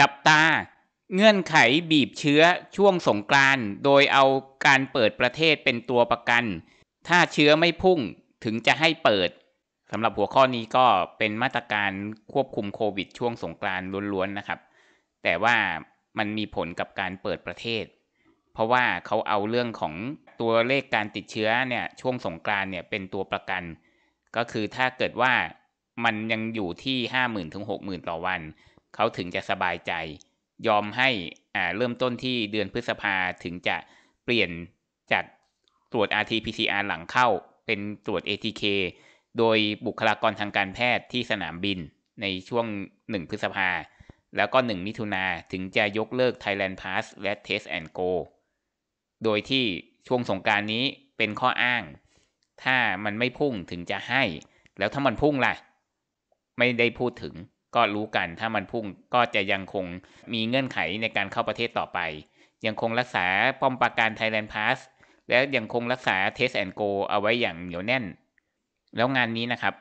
จับตา เงื่อนไขบีบเชื้อช่วงสงกรานโดยเอาการเปิดประเทศเป็นตัวประกันถ้าเชื้อไม่พุ่งถึงจะให้เปิดสำหรับหัวข้อนี้ก็เป็นมาตรการควบคุมโควิดช่วงสงกรานล้วนๆนะครับ แต่ว่ามันมีผลกับการเปิดประเทศเพราะว่าเขาเอาเรื่องของตัวเลขการติดเชื้อเนี่ยช่วงสงกรานเนี่ยเป็นตัวประกัน ก็คือถ้าเกิดว่ามันยังอยู่ที่5 0,000ถึง60,000ต่อวันเขาถึงจะสบายใจ ยอมให้อ่าเริ่มต้นที่เดือนพฤษภา ถึงจะเปลี่ยนจากตรวจ RT-PCR หลังเข้าเป็นตรวจ ATK โดยบุคลากรทางการแพทย์ที่สนามบินในช่วง 1 พฤษภา แล้วก็ 1 มิถุนา ถึงจะยกเลิก Thailand Pass และ Test and Go โดยที่ช่วงสงการนี้เป็นข้ออ้าง ถ้ามันไม่พุ่งถึงจะให้ แล้วถ้ามันพุ่งล่ะ ไม่ได้พูดถึงก็รู้กันถ้ามันพุ่งก็จะยังคงมีเงื่อนไขในการเข้าประเทศต่อไป ยังคงรักษาป้อมปราการไทยแลนด์พาสและยังคงรักษาเทสแอนโกเอาไว้อย่างเหนียวแน่น แล้วงานนี้นะครับ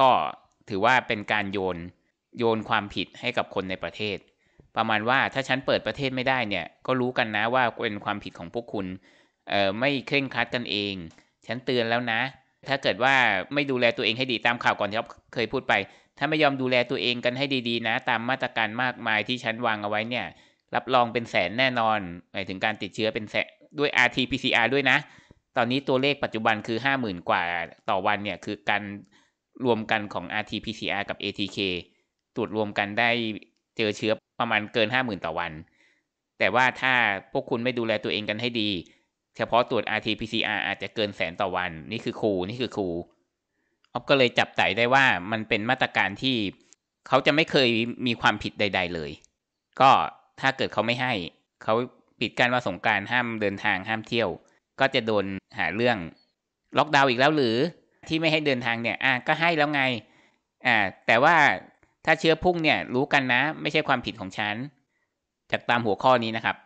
ก็ถือว่าเป็นการโยนโยนความผิดให้กับคนในประเทศ ประมาณว่าถ้าฉันเปิดประเทศไม่ได้เนี่ย ก็รู้กันนะว่าเป็นความผิดของพวกคุณเอ่อไม่เคร่งครัดกันเองฉันเตือนแล้วนะ ถ้าเกิดว่าไม่ดูแลตัวเองให้ดีตามข่าวก่อนที่เขาเคยพูดไปถ้าไม่ยอมดูแลตัวเองกันให้ดีๆนะ ตามมาตรการมากมายที่ฉันวางเอาไว้เนี่ย รับรองเป็นแสนแน่นอนหมายถึงการติดเชื้อเป็นแสนด้วย RT-PCR ด้วยนะ ตอนนี้ตัวเลขปัจจุบันคือ 50,000 กว่าต่อวันเนี่ยคือการรวมกันของ RT-PCR กับ ATK ตรวจรวมกันได้เจอเชื้อประมาณเกิน 50,000 ต่อวัน แต่ว่าถ้าพวกคุณไม่ดูแลตัวเองกันให้ดี เฉพาะตรวจ RT-PCR อาจจะเกินแสนต่อวันนี่คือครูนี่คือครูออฟก็เลยจับใจได้ว่ามันเป็นมาตรการที่เขาจะไม่เคยมีความผิดใด ๆ เลย ก็ถ้าเกิดเขาไม่ให้เขาปิดการว่าสงการห้ามเดินทางห้ามเที่ยว ก็จะโดนหาเรื่องล็อกดาวน์อีกแล้วหรือที่ไม่ให้เดินทางเนี่ยอ่ะก็ให้แล้วไงอ่าแต่ว่าถ้าเชื้อพุ่งเนี่ยรู้กันนะ ไม่ใช่ความผิดของฉันจากตามหัวข้อนี้นะครับ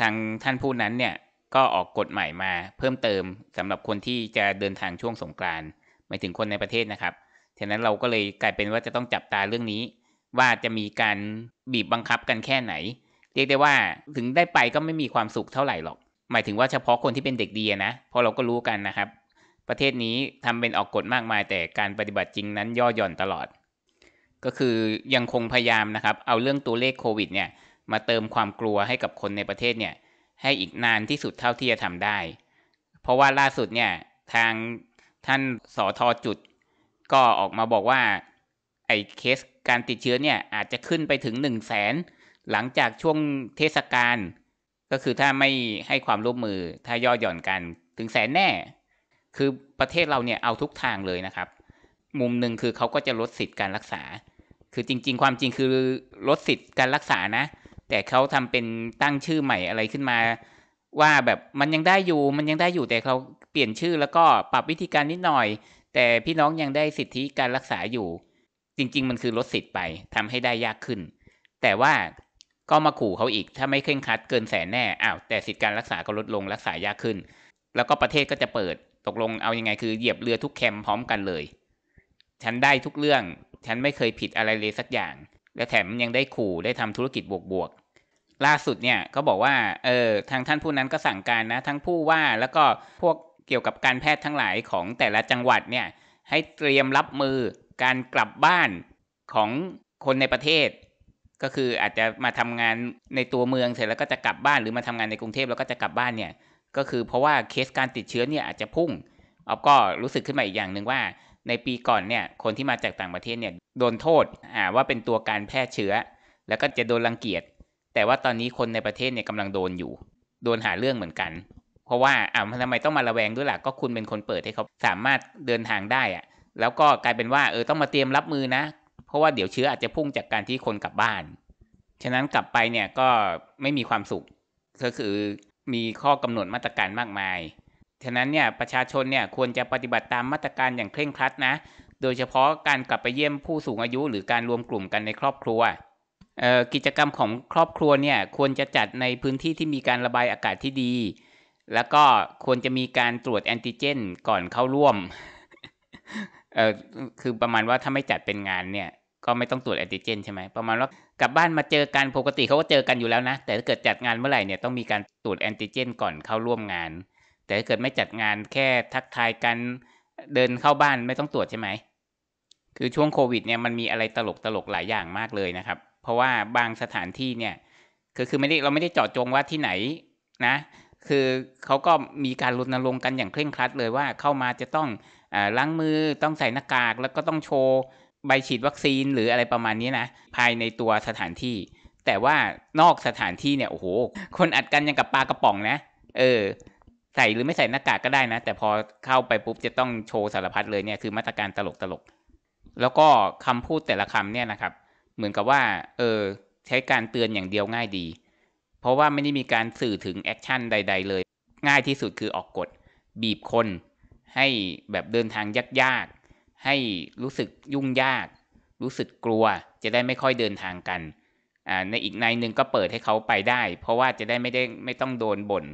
ทางท่านผู้นั้นเนี่ยก็ออกกฎใหม่มาเพิ่มเติมสำหรับคนที่จะเดินทางช่วงสงกรานตหมายถึงคนในประเทศนะครับฉะนั้นเราก็เลยกลายเป็นว่าจะต้องจับตาเรื่องนี้ ว่าจะมีการบีบบังคับกันแค่ไหน เรียกได้ว่าถึงได้ไปก็ไม่มีความสุขเท่าไหร่หรอก หมายถึงว่าเฉพาะคนที่เป็นเด็กดีนะ เพราะเราก็รู้กันนะครับ ประเทศนี้ทำเป็นออกกฎมากมาย แต่การปฏิบัติจริงนั้นย่อหย่อนตลอด ก็คือยังคงพยายามนะครับ เอาเรื่องตัวเลขโควิดเนี่ยมาเติมความกลัวให้กับคนในประเทศเนี่ยให้อีกนานที่สุดเท่าที่จะทำได้ เพราะว่าล่าสุดเนี่ยทางท่านสอทอจุดก็ออกมาบอกว่าไอ้เคสการติดเชื้อเนี่ยอาจจะขึ้นไปถึงหนึ่งแสนหลังจากช่วงเทศกาลก็คือถ้าไม่ให้ความร่วมมือถ้าย่อหย่อนกันถึงแสนแน่ คือประเทศเราเนี่ยเอาทุกทางเลยนะครับ มุมหนึ่งคือเขาก็จะลดสิทธิ์การรักษา คือจริงๆ ความจริงคือลดสิทธิ์การรักษานะ แต่เขาทำเป็นตั้งชื่อใหม่อะไรขึ้นมา ว่าแบบมันยังได้อยู่มันยังได้อยู่แต่เขาลี่ยนชื่อแล้วก็ปรับวิธีการนิดหน่อย แต่พี่น้องยังได้สิทธิการรักษาอยู่ จริง ๆ มันคือลดสิทธิ์ไปทำให้ได้ยากขึ้น แต่ว่าก็มาขู่เขาอีกถ้าไม่เคร่งครัด เกินแสนแน่อ้าวแต่สิทธิการรักษาก็ลดลงรักษายากขึ้น แล้วก็ประเทศก็จะเปิดตกลงเอาอยัางไงคือเหยียบเรือทุกแคมพร้อมกันเลยฉันได้ทุกเรื่องฉันไม่เคยผิดอะไรเลยสักอย่าง และแถมยังได้ขู่ได้ทำธุรกิจบวกๆล่าสุดเนี่ยก็บอกว่าเออทางท่านผู้นั้นก็สั่งการนะ ทั้งผู้ว่าแล้วก็พวกเกี่ยวกับการแพทย์ทั้งหลายของแต่ละจังหวัดเนี่ยให้เตรียมรับมือการกลับบ้านของคนในประเทศ ก็คืออาจจะมาทำงานในตัวเมืองเสร็จแล้วก็จะกลับบ้านหรือมาทำงานในกรุงเทพแล้วก็จะกลับบ้านเนี่ยก็คือเพราะว่าเคสการติดเชื้อเนี่ยอาจจะพุ่งออาก็รู้สึกขึ้นมาอีกอย่างหนึ่งว่าในปีก่อนเนี่ยคนที่มาจากต่างประเทศเนี่ยโดนโทษอ่าว่าเป็นตัวการแพร่เชื้อ แล้วก็จะโดนรังเกียจแต่ว่าตอนนี้คนในประเทศเนี่ยกำลังโดนอยู่โดนหาเรื่องเหมือนกันเพราะว่าอ่าทำไมต้องมาระแวงด้วยล่ะ ก็คุณเป็นคนเปิดให้เขาสามารถเดินทางได้อ่ะแล้วก็กลายเป็นว่า เออ ต้องมาเตรียมรับมือนะ เพราะว่าเดี๋ยวเชื้ออาจจะพุ่งจากการที่คนกลับบ้าน ฉะนั้นกลับไปเนี่ยก็ไม่มีความสุข ก็คือมีข้อกำหนดมาตรการมากมาย ฉะนั้นเนี่ยประชาชนเนี่ยควรจะปฏิบัติตามมาตรการอย่างเคร่งครัดนะ โดยเฉพาะการกลับไปเยี่ยมผู้สูงอายุ หรือการรวมกลุ่มกันในครอบครัวกิจกรรมของครอบครัวเนี่ยควรจะจัดในพื้นที่ที่มีการระบายอากาศที่ดีแล้วก็ควรจะมีการตรวจแอนติเจน ก่อนเข้าร่วม เออคือประมาณว่าถ้าไม่จัดเป็นงาน เนี่ย ก็ไม่ต้องตรวจแอนติเจนใช่ไหมประมาณว่ากลับบ้านมาเจอกันปกติเขาก็เจอกันอยู่แล้วนะ แต่ถ้าเกิดจัดงานเมื่อไหร่เนี่ยต้องมีการตรวจแอนติเจนก่อนเข้าร่วมงาน แต่ถ้าเกิดไม่จัดงานแค่ทักทายกันเดินเข้าบ้านไม่ต้องตรวจใช่ไหม คือช่วงโควิด เนี่ยมันมีอะไรตลกตลกหลายอย่างมากเลยนะครับ เพราะว่าบางสถานที่เนี่ยคือคือไม่ได้เราไม่ได้เจาะจงว่าที่ไหนนะคือเขาก็มีการรณรงค์กันอย่างเคร่งครัด เลยว่าเข้ามาจะต้องอล้างมือต้องใส่หน้ากากแล้วก็ต้องโชว์ใบฉีดวัคซีนหรืออะไรประมาณนี้นะภายในตัวสถานที่ แต่ว่านอกสถานที่เนี่ยโอ้โห คนอัดกันยังกับปลากระป๋องนะเออใส่หรือไม่ใส่หน้ากากก็ได้นะ แต่พอเข้าไปปุ๊บจะต้องโชว์สารพัดเลยเนี่ยคือมาตรการตลกตลกแล้วก็คำพูดแต่ละคำเนี่ยนะครับ เหมือนกับว่าเออใช้การเตือนอย่างเดียวง่ายดีเพราะว่าไม่ได้มีการสื่อถึงแอคชั่นใดๆ เลย ง่ายที่สุดคือออกกฎบีบคน ให้แบบเดินทางยากๆให้รู้สึกยุ่งยาก รู้สึกกลัวจะได้ไม่ค่อยเดินทางกันในอีกในหนึ่งก็เปิดให้เขาไปได้ เพราะว่าจะได้ไม่ได้ ไม่ต้องโดนบ่น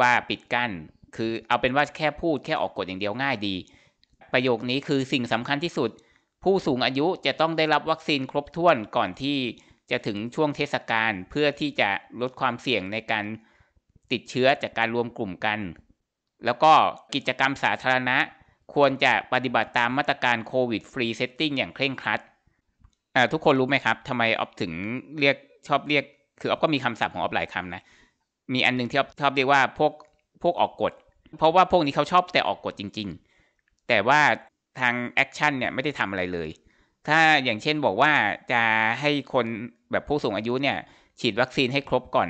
ว่าปิดกั้น คือเอาเป็นว่าแค่พูดแค่ออกกฎอย่างเดียวง่ายดี ประโยคนี้คือสิ่งสำคัญที่สุด ผู้สูงอายุจะต้องได้รับวัคซีนครบถ้วนก่อนที่จะถึงช่วงเทศกาลเพื่อที่จะลดความเสี่ยงในการติดเชื้อจากการรวมกลุ่มกัน แล้วก็กิจกรรมสาธารณะ ควรจะปฏิบัติตามมาตรการโควิดฟรีเซตติ้งอย่างเคร่งครัดทุกคนรู้ไหมครับทำไมออฟถึงเรียกชอบเรียก คือออฟก็มีคำศัพท์ของออฟหลายคำนะ มีอันนึงที่ออฟชอบเรียกว่าพวกพวกออกกฎเพราะว่าพวกนี้เขาชอบแต่ออกกฎจริง ๆ แต่ว่าทางแอคชั่นเนี่ยไม่ได้ทำอะไรเลยถ้าอย่างเช่นบอกว่าจะให้คนแบบผู้สูงอายุเนี่ยฉีดวัคซีนให้ครบก่อน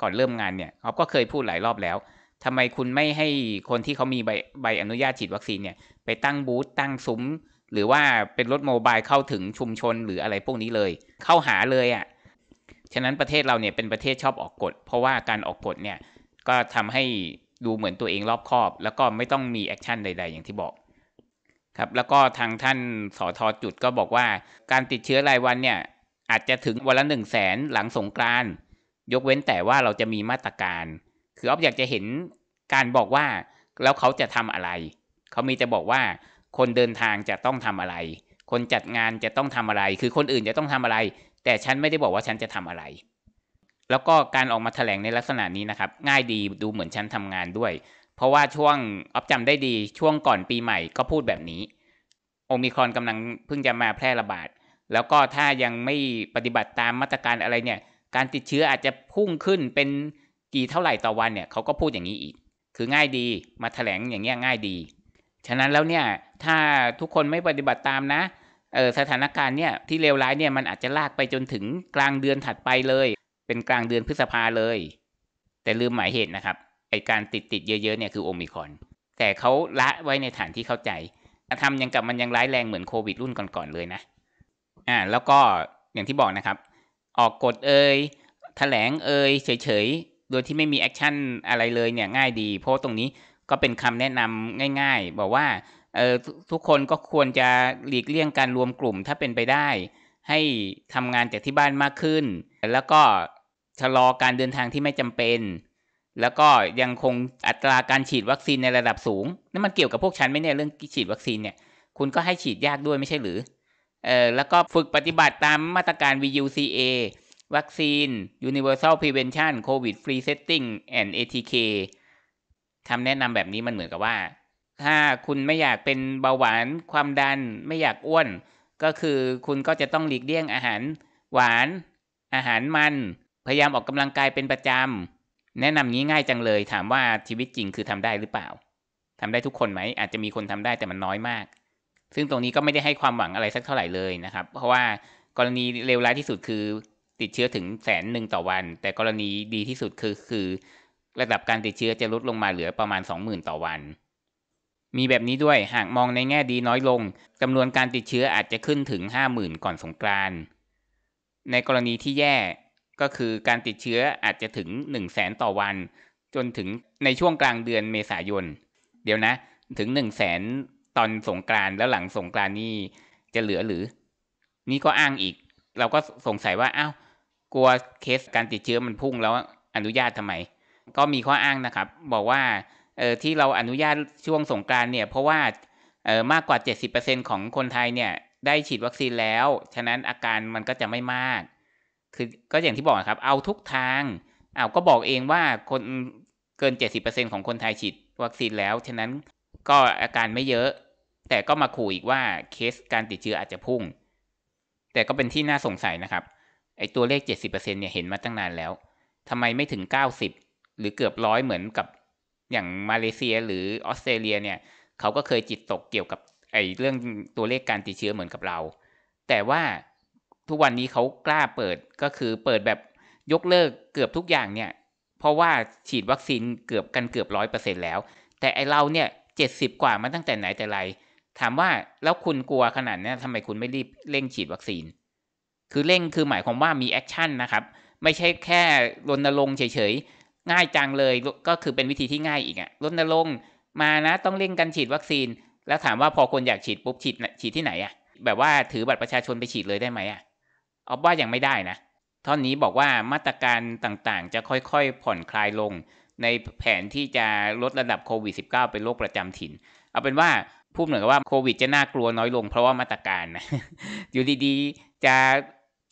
ก่อนเริ่มงานเนี่ยออฟก็เคยพูดหลายรอบแล้ว ทำไมคุณไม่ให้คนที่เขามีใบใบอนุญาตฉีดวัคซีนเนี่ยไปตั้งบูธตั้งซุ้มหรือว่าเป็นรถโมบายเข้าถึงชุมชนหรืออะไรพวกนี้เลย เข้าหาเลยอะ่ะฉะนั้นประเทศเราเนี่ยเป็นประเทศชอบออกกฎเพราะว่าการออกกฎเนี่ยก็ทำให้ดูเหมือนตัวเองรอบคอบ แล้วก็ไม่ต้องมีแอคชั่นใดๆอย่างที่บอกครับแล้วก็ทางท่านสอทอจุดก็บอกว่าการติดเชื้อรายวันเนี่ยอาจจะถึงวันละหนึ่งแสนหลังสงกรานยกเว้นแต่ว่าเราจะมีมาตรการ คืออ๊อฟอยากจะเห็นการบอกว่าแล้วเขาจะทำอะไร เขามีแต่บอกว่า คนเดินทางจะต้องทำอะไร คนจัดงานจะต้องทำอะไร คือคนอื่นจะต้องทำอะไร แต่ฉันไม่ได้บอกว่าฉันจะทำอะไร แล้วก็การออกมาแถลงในลักษณะนี้นะครับ ง่ายดีดูเหมือนฉันทำงานด้วยเพราะว่าช่วงออฟจำได้ดี ช่วงก่อนปีใหม่ก็พูดแบบนี้โอมิครอนกำลังเพิ่งจะมาแพร่ระบาด แล้วก็ถ้ายังไม่ปฏิบัติตามมาตรการอะไรเนี่ย การติดเชื้ออาจจะพุ่งขึ้นเป็นกี่เท่าไหร่ต่อวันเนี่ย เขาก็พูดอย่างนี้อีก คือง่ายดีมาแถลงอย่างเงี้ยง่ายดี ฉะนั้นแล้วเนี่ยถ้าทุกคนไม่ปฏิบัติตามนะออสถานการณ์เนี่ยที่เลวร้ายเนี่ยมันอาจจะลากไปจนถึงกลางเดือนถัดไปเลย เป็นกลางเดือนพฤษภาเลย แต่ลืมหมายเหตุนะครับไอการติดติดเยอะๆเนี่ยคือโอมิคอนแต่เขาละไว้ในฐานที่เข้าใจทำยังกับมันยังร้ายแรงเหมือนโควิดรุ่นก่อนๆเลยนะอ่าแล้วก็อย่างที่บอกนะครับ ออกกฎเอ่ยแถลงเอ่ยเฉยๆ โดยที่ไม่มีแอคชั่นอะไรเลยเนี่ยง่ายดี เพราะตรงนี้ก็เป็นคำแนะนำง่ายๆ บอกว่าเออทุกคนก็ควรจะหลีกเลี่ยงการรวมกลุ่มถ้าเป็นไปได้ให้ทำงานจากที่บ้านมากขึ้น แล้วก็ชะลอการเดินทางที่ไม่จำเป็นแล้วก็ยังคงอัตราการฉีดวัคซีนในระดับสูงนั่นมันเกี่ยวกับพวกฉันไหมเนี่ยเรื่องฉีดวัคซีนเนี่ย คุณก็ให้ฉีดยากด้วยไม่ใช่หรือเออแล้วก็ฝึกปฏิบัติตามมาตรการ VUCA วัคซีน Universal Prevention COVID Free Setting and ATK ทำแนะนำแบบนี้มันเหมือนกับว่า ถ้าคุณไม่อยากเป็นเบาหวานความดันไม่อยากอ้วนก็คือคุณก็จะต้องหลีกเลี่ยงอาหาร หวานอาหารมัน พยายามออกกำลังกายเป็นประจำแนะนำนี้ง่ายจังเลยถามว่าชีวิตจริงคือทำได้หรือเปล่า ทำได้ทุกคนไหมอาจจะมีคนทำได้แต่มันน้อยมาก ซึ่งตรงนี้ก็ไม่ได้ให้ความหวังอะไรสักเท่าไหร่เลยนะครับ เพราะว่ากรณีเลวร้ายที่สุดคือติดเชื้อถึงแสนหนึ่งต่อวัน แต่กรณีดีที่สุดคือคือ ระดับการติดเชื้อจะลดลงมาเหลือประมาณ20,000ต่อวัน มีแบบนี้ด้วยหากมองในแง่ดีน้อยลงจำนวนการติดเชื้ออาจจะขึ้นถึง50,000ก่อนสงกรานในกรณีที่แย่ก็คือการติดเชื้ออาจจะถึง 1 0 0 0 0แสนต่อวัน จนถึงในช่วงกลางเดือนเมษายนเดี๋ยวนะถึง1 0 0 0 0แสนตอนสงกรานแล้วหลังสงกรานนี่จะเหลือหรือ นี่ก็อ้างอีก เราก็สงสัยว่าอ้าวกลัวเคสการติดเชื้อมันพุ่งแล้วอนุญาตทำไม ก็มีข้ออ้างนะครับ บอกว่าเออที่เราอนุญาตช่วงสงกรานเนี่ย เพราะว่าเออมากกว่า 70%ของคนไทยเนี่ย ได้ฉีดวัคซีนแล้วฉะนั้นอาการมันก็จะไม่มากคือก็อย่างที่บอกครับ เอาทุกทางเอาก็บอกเองว่าคนเกิน 70%ของคนไทยฉีดวัคซีนแล้ว ฉะนั้นก็อาการไม่เยอะ แต่ก็มาขู่อีกว่าเคสการติดเชื้ออาจจะพุ่ง แต่ก็เป็นที่น่าสงสัยนะครับไอตัวเลข 70%เนี่ยเห็นมาตั้งนานแล้วทำไมไม่ถึง 90 หรือเกือบร้อยเหมือนกับอย่างมาเลเซียหรือออสเตรเลียเนี่ยเขาก็เคยจิตตกเกี่ยวกับไอเรื่องตัวเลขการติดเชื้อเหมือนกับเรา แต่ว่าทุกวันนี้เขากล้าเปิดก็คือเปิดแบบยกเลิกเกือบทุกอย่างเนี่ย เพราะว่าฉีดวัคซีนเกือบกันเกือบร้อยเปอร์เซ็นแล้ว แต่ไอเราเนี่ยเจ็ดสิบกว่ามาตั้งแต่ไหนแต่ไรถามว่าแล้วคุณกลัวขนาดนี้ทำไมคุณไม่รีบเร่งฉีดวัคซีน คือเร่งคือหมายความว่ามีแอคชั่นนะครับ ไม่ใช่แค่รณรงค์เฉยๆ ง่ายจังเลยก็คือเป็นวิธีที่ง่ายอีกอะรณรงค์มานะต้องเร่งกันฉีดวัคซีน แล้วถามว่าพอคนอยากฉีดปุ๊บฉีดฉีดที่ไหนอะแบบว่าถือบัตรประชาชนไปฉีดเลยได้ไหมอะเอาว่ายังไม่ได้ นะ ท่อน นี้บอกว่ามาตรการต่างๆ จะค่อยๆ ผ่อนคลายลง ในแผนที่จะลดระดับโควิด -19 เป็นโรคประจำถิ่น เอาเป็นว่าพูดเหมือนกับว่าโควิดจะน่ากลัวน้อยลง เพราะว่ามาตรการนะอยู่ดีๆจะ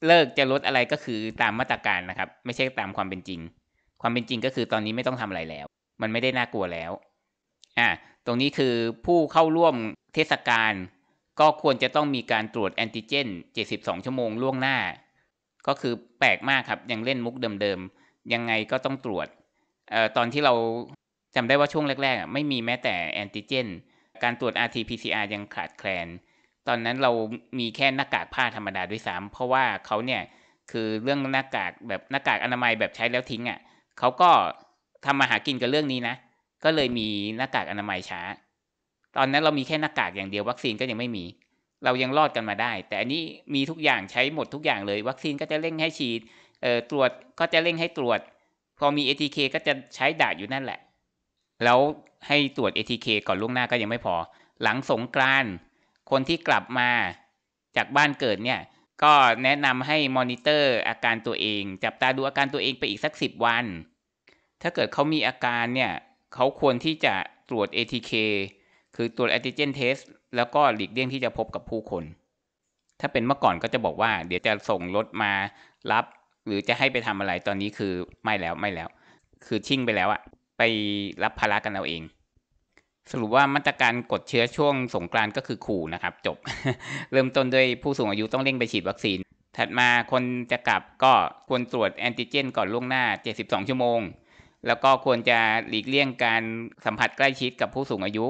เลิกจะลดอะไรก็คือตามมาตรการนะครับ ไม่ใช่ ตามความเป็นจริง ความเป็นจริงก็คือตอนนี้ไม่ต้องทำอะไรแล้ว มันไม่ได้น่ากลัวแล้วอ่าตรงนี้คือผู้เข้าร่วมเทศกาลก็ควรจะต้องมีการตรวจแอนติเจน 72 ชั่วโมงล่วงหน้า ก็คือแปลกมากครับ ยังเล่นมุกเดิมๆ ยังไงก็ต้องตรวจออตอนที่เราจำได้ว่าช่วงแรกๆ ไม่มีแม้แต่แอนติเจน การตรวจ RT-PCR ยังขาดแคลน ตอนนั้นเรามีแค่หน้ากากผ้าธรรมดาด้วยซ้ำเพราะว่าเขาเนี่ย คือเรื่องหน้ากากแบบหน้ากากอนามัยแบบใช้แล้วทิ้งอะ่ะเขาก็ทำมาหากินกับเรื่องนี้นะ ก็เลยมีหน้ากากอนามัยช้าตอนนั้น เรามีแค่หน้ากาก อย่างเดียว วัคซีนก็ ยังไม่มี เรายังรอดกันมาได้ แต่อันนี้มีทุกอย่างใช้หมดทุกอย่างเลย วัคซีนก็จะเร่งให้ฉีดตรวจก็จะเร่งให้ตรวจพอมี ATK ก็จะใช้ด่าอยู่นั่นแหละแล้วให้ตรวจ ATK ก่อนล่วงหน้าก็ยังไม่พอ หลังสงกรานคนที่กลับมาจากบ้านเกิดเนี่ยก็แนะนำให้มอนิเตอร์ อาการตัวเองจับตาดูอาการตัวเองไปอีกสักสิบวันถ้าเกิดเขามีอาการเนี่ยเขาควรที่จะตรวจ ATK คือตัวแอนติเจนเทสแล้วก็หลีกเลี่ยงที่จะพบกับผู้คน ถ้าเป็นเมื่อก่อนก็จะบอกว่าเดี๋ยวจะส่งรถมารับหรือจะให้ไปทำอะไรตอนนี้คือไม่แล้วไม่แล้ว คือชิ่งไปแล้วอะไปรับภาระกันเอาเอง สรุปว่ามาตรการกดเชื้อช่วงสงกรานก็คือขู่นะครับจบ เริ่มต้นด้วยผู้สูงอายุต้องเร่งไปฉีดวัคซีน ถัดมาคนจะกลับก็ควรตรวจแอนติเจนก่อนล่วงหน้า72ชั่วโมง แล้วก็ควรจะหลีกเลี่ยงการสัมผัสใกล้ชิดกับผู้สูงอายุ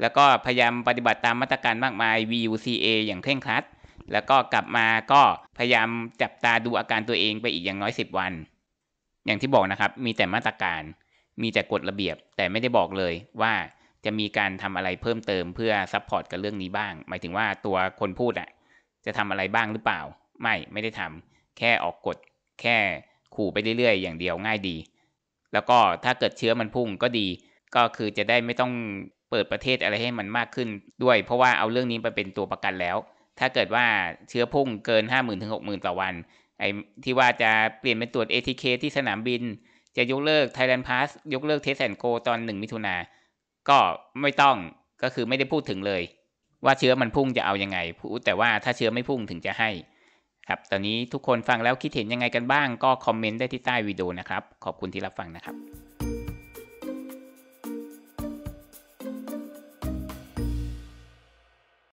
แล้วก็พยายามปฏิบัติตามมาตรการมากมาย VUCA อย่างเคร่งครัด แล้วก็กลับมาก็พยายามจับตาดูอาการตัวเองไปอีกอย่างน้อย10วัน อย่างที่บอกนะครับ มีแต่มาตรการ มีแต่กฎระเบียบ แต่ไม่ได้บอกเลย ว่าจะมีการทำอะไรเพิ่มเติมเพื่อซัพพอร์ตกับเรื่องนี้บ้าง หมายถึงว่าตัวคนพูดอะจะทำอะไรบ้างหรือเปล่า ไม่ ไม่ได้ทำแค่ออกกฎ แค่ขู่ไปเรื่อยๆอย่างเดียวง่ายดี แล้วก็ถ้าเกิดเชื้อมันพุ่งก็ดี ก็คือจะได้ไม่ต้องเปิดประเทศอะไรให้มันมากขึ้นด้วยเพราะว่าเอาเรื่องนี้ไปเป็นตัวประกันแล้ว ถ้าเกิดว่าเชื้อพุ่งเกิน 5 0 0 0 0ถึง60,000 ต่อวันไอ้ที่ว่าจะเปลี่ยนเป็นตรวจ ATK ที่สนามบิน จะยกเลิก Thailand Pass ยกเลิก Test and Go ตอน 1 มิถุนาก็ไม่ต้องก็คือไม่ได้พูดถึงเลย ว่าเชื้อมันพุ่งจะเอาอยัางไงพูดแต่ว่าถ้าเชื้อไม่พุ่งถึงจะให้ ครับตอนนี้ทุกคนฟังแล้วคิดเห็นยังไงกันบ้าง ก็คอมเมนต์ได้ที่ใต้วิดีโอนะครับขอบคุณที่รับฟังนะครับ